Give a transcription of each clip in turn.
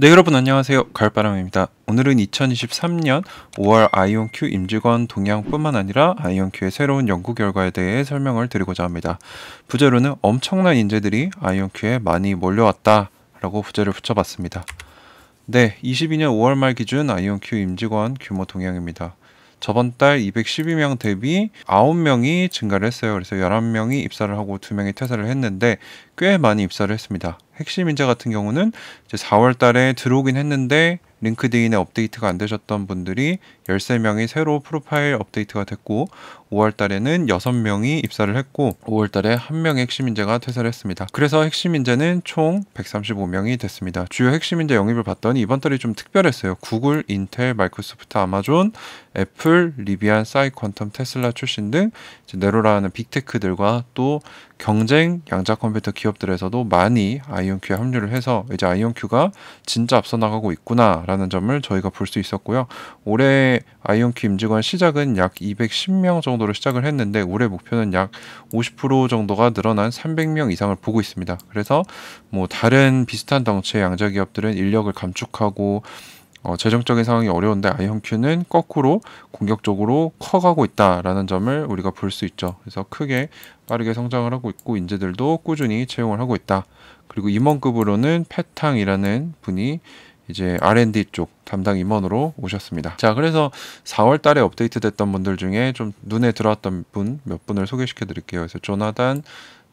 네 여러분 안녕하세요 가을바람입니다 오늘은 2023년 5월 아이온큐 임직원 동향뿐만 아니라 아이온큐의 새로운 연구 결과에 대해 설명을 드리고자 합니다 부제로는 엄청난 인재들이 아이온큐에 많이 몰려왔다 라고 부제를 붙여봤습니다 네 22년 5월 말 기준 아이온큐 임직원 규모 동향입니다 저번 달 212명 대비 9명이 증가를 했어요 그래서 11명이 입사를 하고 2명이 퇴사를 했는데 꽤 많이 입사를 했습니다 핵심 인재 같은 경우는 이제 4월 달에 들어오긴 했는데 링크드인에 업데이트가 안 되셨던 분들이 13명이 새로 프로파일 업데이트가 됐고 5월 달에는 6명이 입사를 했고 5월 달에 1명의 핵심 인재가 퇴사를 했습니다. 그래서 핵심 인재는 총 135명이 됐습니다. 주요 핵심 인재 영입을 봤더니 이번 달이 좀 특별했어요. 구글, 인텔, 마이크로소프트, 아마존, 애플, 리비안, 사이퀀텀, 테슬라 출신 등네로라는 빅테크들과 또 경쟁 양자 컴퓨터 기업들에서도 많이 아이온큐에 합류를 해서 이제 아이온큐가 진짜 앞서 나가고 있구나라는 점을 저희가 볼 수 있었고요. 올해 아이온큐 임직원 시작은 약 210명 정도로 시작을 했는데 올해 목표는 약 50% 정도가 늘어난 300명 이상을 보고 있습니다. 그래서 뭐 다른 비슷한 덩치의 양자 기업들은 인력을 감축하고 어, 재정적인 상황이 어려운데 아이형큐는 거꾸로 공격적으로 커가고 있다라는 점을 우리가 볼 수 있죠. 그래서 크게 빠르게 성장을 하고 있고 인재들도 꾸준히 채용을 하고 있다. 그리고 임원급으로는 패탕이라는 분이 이제 R&D 쪽 담당 임원으로 오셨습니다. 자, 그래서 4월 달에 업데이트 됐던 분들 중에 좀 눈에 들어왔던 분 몇 분을 소개시켜 드릴게요. 그래서 조나단,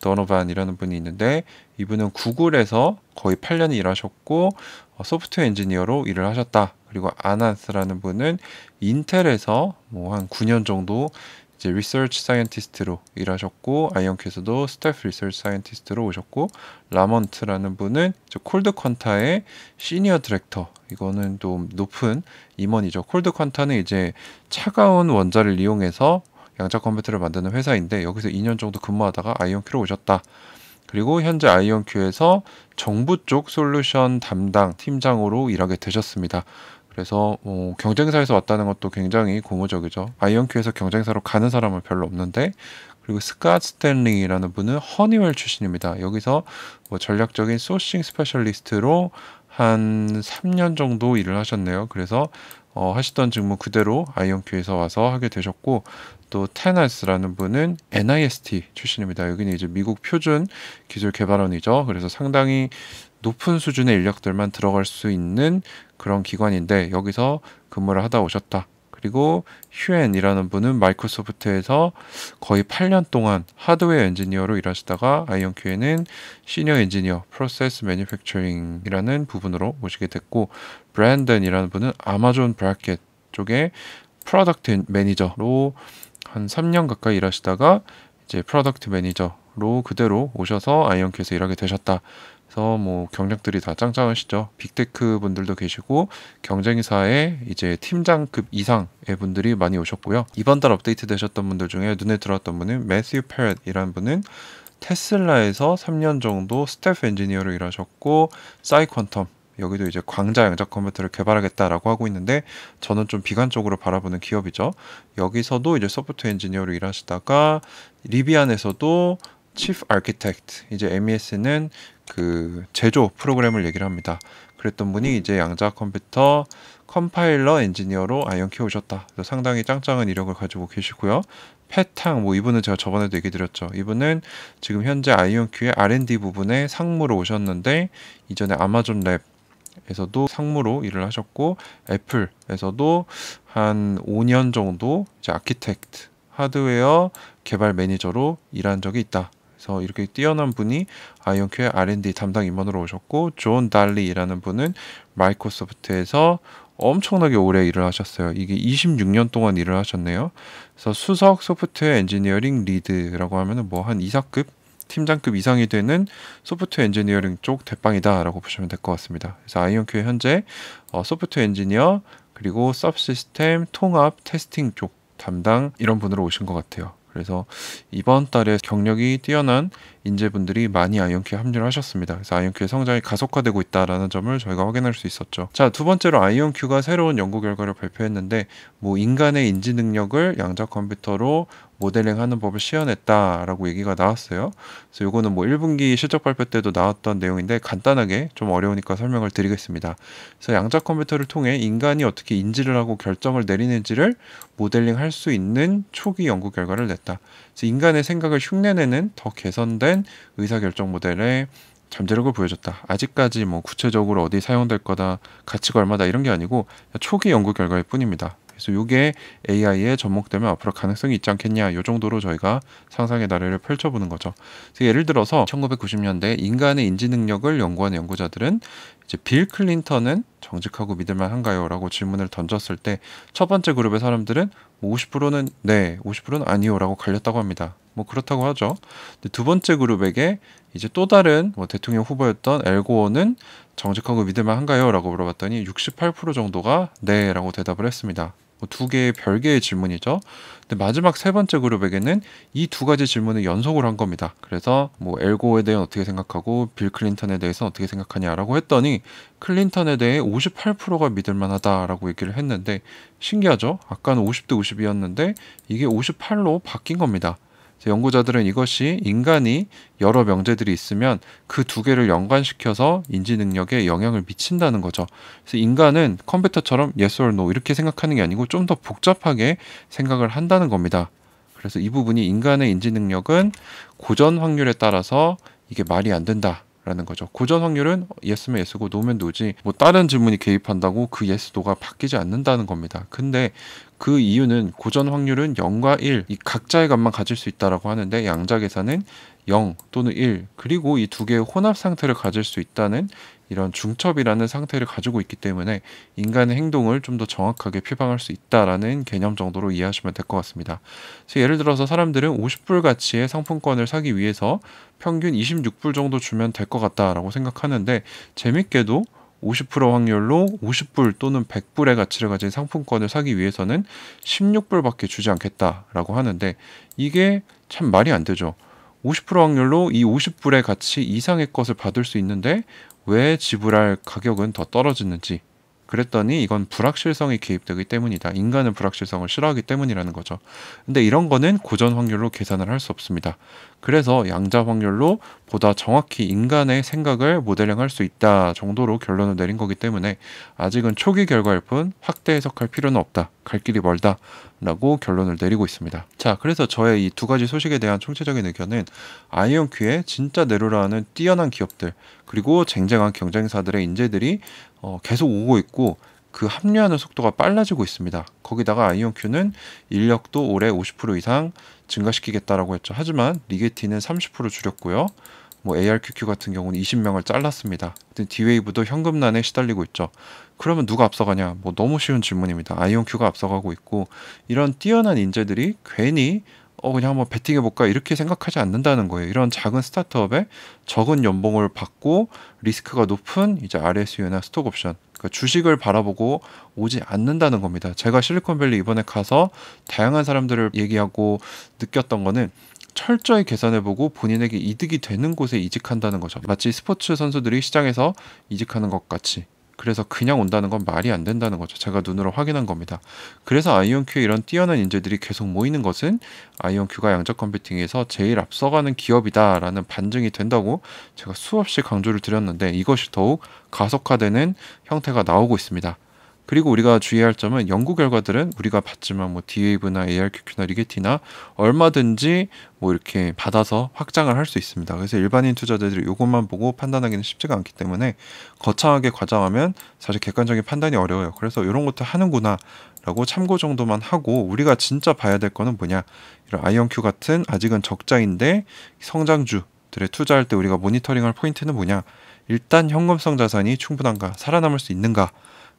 더노반이라는 분이 있는데 이분은 구글에서 거의 8년 일하셨고 어, 소프트웨어 엔지니어로 일을 하셨다. 그리고 아나스라는 분은 인텔에서 뭐 한 9년 정도 이제 리서치 사이언티스트로 일하셨고 아이언큐에서도 스태프 리서치 사이언티스트로 오셨고 라먼트라는 분은 콜드 퀀타의 시니어 디렉터 이거는 좀 높은 임원이죠. 콜드 퀀타는 이제 차가운 원자를 이용해서 양자 컴퓨터를 만드는 회사인데 여기서 2년 정도 근무하다가 아이온큐로 오셨다. 그리고 현재 아이온큐에서 정부 쪽 솔루션 담당 팀장으로 일하게 되셨습니다. 그래서 뭐 경쟁사에서 왔다는 것도 굉장히 고무적이죠. 아이온큐에서 경쟁사로 가는 사람은 별로 없는데 그리고 스캇 카 스탠리라는 분은 허니웰 출신입니다. 여기서 뭐 전략적인 소싱 스페셜리스트로 한 3년 정도 일을 하셨네요. 그래서 어, 하시던 직무 그대로 아이언큐에서 와서 하게 되셨고 또 테나스라는 분은 NIST 출신입니다. 여기는 이제 미국 표준 기술 개발원이죠. 그래서 상당히 높은 수준의 인력들만 들어갈 수 있는 그런 기관인데 여기서 근무를 하다 오셨다 그리고 휴엔이라는 분은 마이크로소프트에서 거의 8년 동안 하드웨어 엔지니어로 일하시다가 아이언큐에는 시니어 엔지니어 프로세스 매니팩처링이라는 부분으로 오시게 됐고 브랜든이라는 분은 아마존 브라켓 쪽에 프로덕트 매니저로 한 3년 가까이 일하시다가 이제 프로덕트 매니저로 그대로 오셔서 아이언큐에서 일하게 되셨다. 그래서 뭐 경력들이 다 짱짱하시죠. 빅테크 분들도 계시고 경쟁사의 이제 팀장급 이상의 분들이 많이 오셨고요. 이번 달 업데이트 되셨던 분들 중에 눈에 들어왔던 분은 매스유 페럿이라는 분은 테슬라에서 3년 정도 스태프 엔지니어로 일하셨고 사이퀀텀 여기도 이제 광자 양자 컴퓨터를 개발하겠다라고 하고 있는데 저는 좀 비관적으로 바라보는 기업이죠. 여기서도 이제 소프트 엔지니어로 일하시다가 리비안에서도 치프 아키텍트 이제 MES는 그 제조 프로그램을 얘기를 합니다. 그랬던 분이 이제 양자 컴퓨터 컴파일러 엔지니어로 아연 이 키우셨다. 상당히 짱짱한 이력을 가지고 계시고요. 패탕 뭐 이분은 제가 저번에도 얘기 드렸죠. 이분은 지금 현재 아이온키의 R&D 부분에 상무로 오셨는데 이전에 아마존 랩에서도 상무로 일을 하셨고 애플에서도 한 5년 정도 이제 아키텍트 하드웨어 개발 매니저로 일한 적이 있다. 그래서 이렇게 뛰어난 분이 아이온큐의 R&D 담당 임원으로 오셨고 존 달리라는 분은 마이크로소프트에서 엄청나게 오래 일을 하셨어요. 이게 26년 동안 일을 하셨네요. 그래서 수석 소프트웨어 엔지니어링 리드라고 하면은 뭐 한 이사급 팀장급 이상이 되는 소프트 엔지니어링 쪽 대빵이다라고 보시면 될 것 같습니다. 그래서 아이온큐 현재 어, 소프트 엔지니어 그리고 서브 시스템 통합 테스팅 쪽 담당 이런 분으로 오신 것 같아요. 그래서 이번 달에 경력이 뛰어난 인재분들이 많이 아이온큐에 합류를 하셨습니다. 그래서 아이온큐의 성장이 가속화되고 있다라는 점을 저희가 확인할 수 있었죠. 자, 두 번째로 아이온큐가 새로운 연구 결과를 발표했는데 뭐 인간의 인지 능력을 양자 컴퓨터로 모델링 하는 법을 시연했다라고 얘기가 나왔어요. 그래서 요거는 뭐 1분기 실적 발표 때도 나왔던 내용인데 간단하게 좀 어려우니까 설명을 드리겠습니다. 그래서 양자 컴퓨터를 통해 인간이 어떻게 인지를 하고 결정을 내리는지를 모델링 할 수 있는 초기 연구 결과를 냈다. 그래서 인간의 생각을 흉내내는 더 개선된 의사결정 모델의 잠재력을 보여줬다. 아직까지 뭐 구체적으로 어디 사용될 거다, 가치가 얼마다 이런 게 아니고 초기 연구 결과일 뿐입니다. 그래서 이게 AI에 접목되면 앞으로 가능성이 있지 않겠냐 이 정도로 저희가 상상의 나래를 펼쳐보는 거죠. 그래서 예를 들어서 1990년대 인간의 인지 능력을 연구한 연구자들은 이제 빌 클린턴은 정직하고 믿을만 한가요? 라고 질문을 던졌을 때 첫 번째 그룹의 사람들은 50%는 뭐 네, 50%는 아니요 라고 갈렸다고 합니다. 뭐 그렇다고 하죠. 두 번째 그룹에게 이제 또 다른 뭐 대통령 후보였던 엘고어는 정직하고 믿을만 한가요? 라고 물어봤더니 68% 정도가 네 라고 대답을 했습니다. 뭐 두 개의 별개의 질문이죠. 근데 마지막 세 번째 그룹에게는 이 두 가지 질문을 연속으로 한 겁니다. 그래서 뭐 엘고에 대해 어떻게 생각하고 빌 클린턴에 대해서 어떻게 생각하냐라고 했더니 클린턴에 대해 58%가 믿을 만하다라고 얘기를 했는데 신기하죠? 아까는 50대 50이었는데 이게 58로 바뀐 겁니다. 연구자들은 이것이 인간이 여러 명제들이 있으면 그 두 개를 연관시켜서 인지 능력에 영향을 미친다는 거죠. 그래서 인간은 컴퓨터처럼 yes or no 이렇게 생각하는 게 아니고 좀 더 복잡하게 생각을 한다는 겁니다. 그래서 이 부분이 인간의 인지 능력은 고전 확률에 따라서 이게 말이 안 된다. 라는 거죠. 고전 확률은 예스면 예스고 노면 노지 뭐 다른 질문이 개입한다고 그 예스 도가 바뀌지 않는다는 겁니다. 근데 그 이유는 고전 확률은 0과 1이 각자의 값만 가질 수 있다라고 하는데 양자 계산은 0 또는 1 그리고 이 두 개의 혼합 상태를 가질 수 있다는 이런 중첩이라는 상태를 가지고 있기 때문에 인간의 행동을 좀 더 정확하게 표방할 수 있다라는 개념 정도로 이해하시면 될 것 같습니다. 그래서 예를 들어서 사람들은 50불 가치의 상품권을 사기 위해서 평균 26불 정도 주면 될 것 같다라고 생각하는데 재밌게도 50% 확률로 50불 또는 100불의 가치를 가진 상품권을 사기 위해서는 16불밖에 주지 않겠다라고 하는데 이게 참 말이 안 되죠. 50% 확률로 이 50불의 가치 이상의 것을 받을 수 있는데 왜 지불할 가격은 더 떨어지는지 그랬더니 이건 불확실성이 개입되기 때문이다. 인간은 불확실성을 싫어하기 때문이라는 거죠. 근데 이런 거는 고전 확률로 계산을 할 수 없습니다. 그래서 양자 확률로 보다 정확히 인간의 생각을 모델링할 수 있다 정도로 결론을 내린 거기 때문에 아직은 초기 결과일 뿐 확대 해석할 필요는 없다. 갈 길이 멀다. 라고 결론을 내리고 있습니다. 자, 그래서 저의 이 두 가지 소식에 대한 총체적인 의견은 아이언큐의 진짜 내로라는 뛰어난 기업들, 그리고 쟁쟁한 경쟁사들의 인재들이 어, 계속 오고 있고, 그 합류하는 속도가 빨라지고 있습니다. 거기다가 아이온큐는 인력도 올해 50% 이상 증가시키겠다라고 했죠. 하지만 리게티는 30% 줄였고요. 뭐 ARQQ 같은 경우는 20명을 잘랐습니다. 디웨이브도 현금난에 시달리고 있죠. 그러면 누가 앞서가냐? 뭐 너무 쉬운 질문입니다. 아이온큐가 앞서가고 있고 이런 뛰어난 인재들이 괜히 어 그냥 한번 베팅해 볼까 이렇게 생각하지 않는다는 거예요. 이런 작은 스타트업에 적은 연봉을 받고 리스크가 높은 이제 RSU나 스톡옵션 그러니까 주식을 바라보고 오지 않는다는 겁니다. 제가 실리콘밸리 이번에 가서 다양한 사람들을 얘기하고 느꼈던 거는 철저히 계산해보고 본인에게 이득이 되는 곳에 이직한다는 거죠. 마치 스포츠 선수들이 시장에서 이직하는 것 같이. 그래서 그냥 온다는 건 말이 안 된다는 거죠. 제가 눈으로 확인한 겁니다. 그래서 아이온큐에 이런 뛰어난 인재들이 계속 모이는 것은 아이온큐가 양적 컴퓨팅에서 제일 앞서가는 기업이다라는 반증이 된다고 제가 수없이 강조를 드렸는데 이것이 더욱 가속화되는 형태가 나오고 있습니다. 그리고 우리가 주의할 점은 연구 결과들은 우리가 봤지만 뭐 d w 이브나 ARQQ나 리게티나 얼마든지 뭐 이렇게 받아서 확장을 할 수 있습니다. 그래서 일반인 투자자들이 이것만 보고 판단하기는 쉽지가 않기 때문에 거창하게 과장하면 사실 객관적인 판단이 어려워요. 그래서 이런 것도 하는구나 라고 참고 정도만 하고 우리가 진짜 봐야 될 거는 뭐냐 이런 아이언큐 같은 아직은 적자인데 성장주들에 투자할 때 우리가 모니터링할 포인트는 뭐냐 일단 현금성 자산이 충분한가 살아남을 수 있는가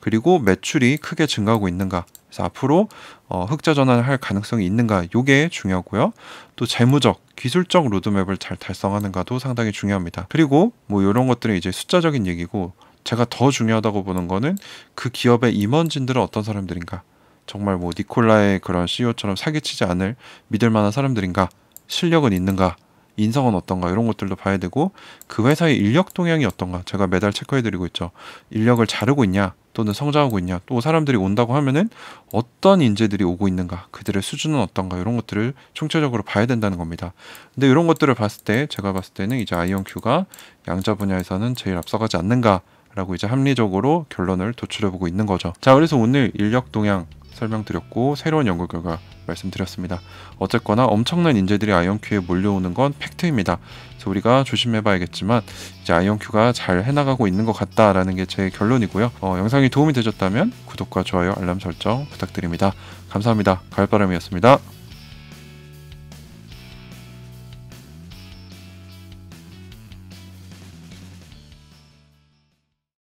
그리고 매출이 크게 증가하고 있는가 그래서 앞으로 어, 흑자 전환을 할 가능성이 있는가 요게 중요하고요 또 재무적 기술적 로드맵을 잘 달성하는가도 상당히 중요합니다 그리고 뭐요런 것들은 이제 숫자적인 얘기고 제가 더 중요하다고 보는 거는 그 기업의 임원진들은 어떤 사람들인가 정말 뭐 니콜라의 그런 CEO처럼 사기치지 않을 믿을 만한 사람들인가 실력은 있는가 인성은 어떤가 이런 것들도 봐야 되고 그 회사의 인력 동향이 어떤가 제가 매달 체크해드리고 있죠. 인력을 자르고 있냐 또는 성장하고 있냐 또 사람들이 온다고 하면은 어떤 인재들이 오고 있는가 그들의 수준은 어떤가 이런 것들을 총체적으로 봐야 된다는 겁니다. 근데 이런 것들을 봤을 때 제가 봤을 때는 이제 아이언큐가 양자 분야에서는 제일 앞서가지 않는가 라고 이제 합리적으로 결론을 도출해 보고 있는 거죠. 자, 그래서 오늘 인력 동향 설명드렸고 새로운 연구 결과 말씀드렸습니다. 어쨌거나 엄청난 인재들이 아이언큐에 몰려오는 건 팩트입니다. 그래서 우리가 조심해봐야겠지만 이제 아이언큐가 잘 해나가고 있는 것 같다라는 게 제 결론이고요. 어, 영상이 도움이 되셨다면 구독과 좋아요, 알람 설정 부탁드립니다. 감사합니다. 가을바람이었습니다.